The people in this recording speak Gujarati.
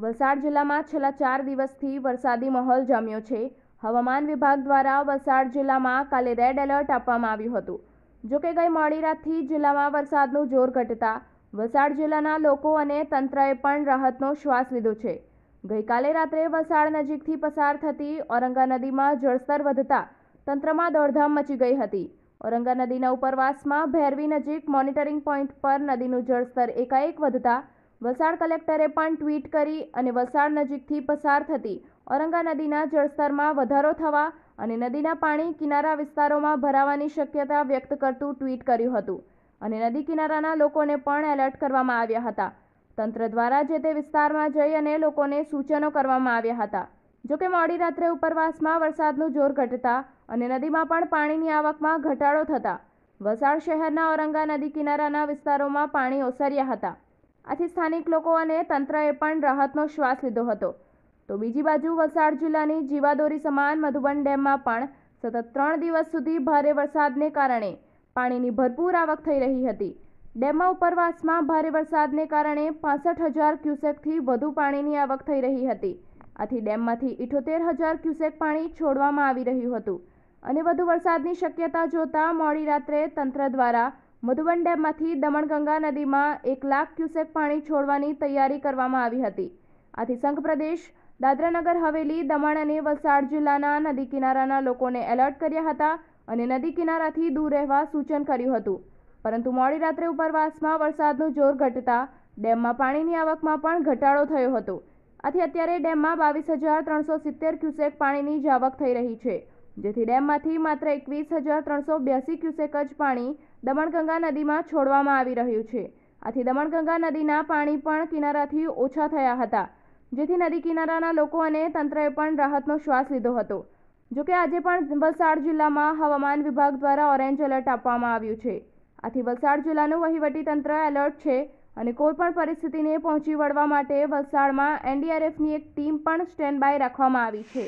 વલસાડ જિલ્લામાં છેલ્લા ચાર દિવસથી વરસાદી માહોલ જામ્યો છે હવામાન વિભાગ દ્વારા વલસાડ જિલ્લામાં કાલે રેડ એલર્ટ આપવામાં આવ્યું હતું જોકે ગઈ મોડી રાતથી જિલ્લામાં વરસાદનું જોર ઘટતા વલસાડ જિલ્લાના લોકો અને તંત્રએ પણ રાહતનો શ્વાસ લીધો છે ગઈકાલે રાત્રે વલસાડ નજીકથી પસાર થતી ઓરંગા નદીમાં જળસ્તર વધતા તંત્રમાં દોડધામ મચી ગઈ હતી ઓરંગા નદીના ઉપરવાસમાં ભેરવી નજીક મોનિટરિંગ પોઈન્ટ પર નદીનું જળસ્તર એકાએક વધતા વલસાડ કલેક્ટરે પણ ટ્વીટ કરી અને વલસાડ નજીકથી પસાર થતી ઔરંગા નદીના જળસ્તરમાં વધારો થવા અને નદીના પાણી કિનારા વિસ્તારોમાં ભરાવાની શક્યતા વ્યક્ત કરતું ટ્વીટ કર્યું હતું અને નદી કિનારાના લોકોને પણ એલર્ટ કરવામાં આવ્યા હતા તંત્ર દ્વારા જે તે વિસ્તારમાં જઈ અને લોકોને સૂચનો કરવામાં આવ્યા હતા જોકે મોડી રાત્રે ઉપરવાસમાં વરસાદનું જોર ઘટતા અને નદીમાં પણ પાણીની આવકમાં ઘટાડો થતા વલસાડ શહેરના ઔરંગા નદી કિનારાના વિસ્તારોમાં પાણી ઓસર્યા હતા આથી સ્થાનિક લોકો અને તંત્રએ પણ રાહતનો શ્વાસ લીધો હતો તો બીજી બાજુ વલસાડ જિલ્લાની જીવાદોરી સમાન મધુબન ડેમમાં પણ સતત ત્રણ દિવસ સુધી ભારે વરસાદને કારણે પાણીની ભરપૂર આવક થઈ રહી હતી ડેમમાં ઉપરવાસમાં ભારે વરસાદને કારણે પાસઠ હજાર ક્યુસેકથી વધુ પાણીની આવક થઈ રહી હતી આથી ડેમમાંથી ઇઠોતેર હજાર ક્યુસેક પાણી છોડવામાં આવી રહ્યું હતું અને વધુ વરસાદની શક્યતા જોતા મોડી રાત્રે તંત્ર દ્વારા મધુબન ડેમમાંથી દમણગંગા નદીમાં એક લાખ ક્યુસેક પાણી છોડવાની તૈયારી કરવામાં આવી હતી આથી સંઘ પ્રદેશ દાદરાનગર હવેલી દમણ અને વલસાડ જિલ્લાના નદી કિનારાના લોકોને એલર્ટ કર્યા હતા અને નદી કિનારાથી દૂર રહેવા સૂચન કર્યું હતું પરંતુ મોડી રાત્રે ઉપરવાસમાં વરસાદનું જોર ઘટતા ડેમમાં પાણીની આવકમાં પણ ઘટાડો થયો હતો આથી અત્યારે ડેમમાં બાવીસ હજાર ત્રણસો સિત્તેર ક્યુસેક પાણીની જ આવક થઈ રહી છે જેથી ડેમમાંથી માત્ર એકવીસ હજાર ત્રણસો બ્યાસી ક્યુસેક જ પાણી દમણગંગા નદીમાં છોડવામાં આવી રહ્યું છે આથી દમણગંગા નદીના પાણી પણ કિનારાથી ઓછા થયા હતા જેથી નદી કિનારાના લોકો અને તંત્રએ પણ રાહતનો શ્વાસ લીધો હતો જોકે આજે પણ વલસાડ જિલ્લામાં હવામાન વિભાગ દ્વારા ઓરેન્જ એલર્ટ આપવામાં આવ્યું છે આથી વલસાડ જિલ્લાનું વહીવટી તંત્ર એલર્ટ છે અને કોઈપણ પરિસ્થિતિને પહોંચી વળવા માટે વલસાડમાં એનડીઆરએફની એક ટીમ પણ સ્ટેન્ડ બાય રાખવામાં આવી છે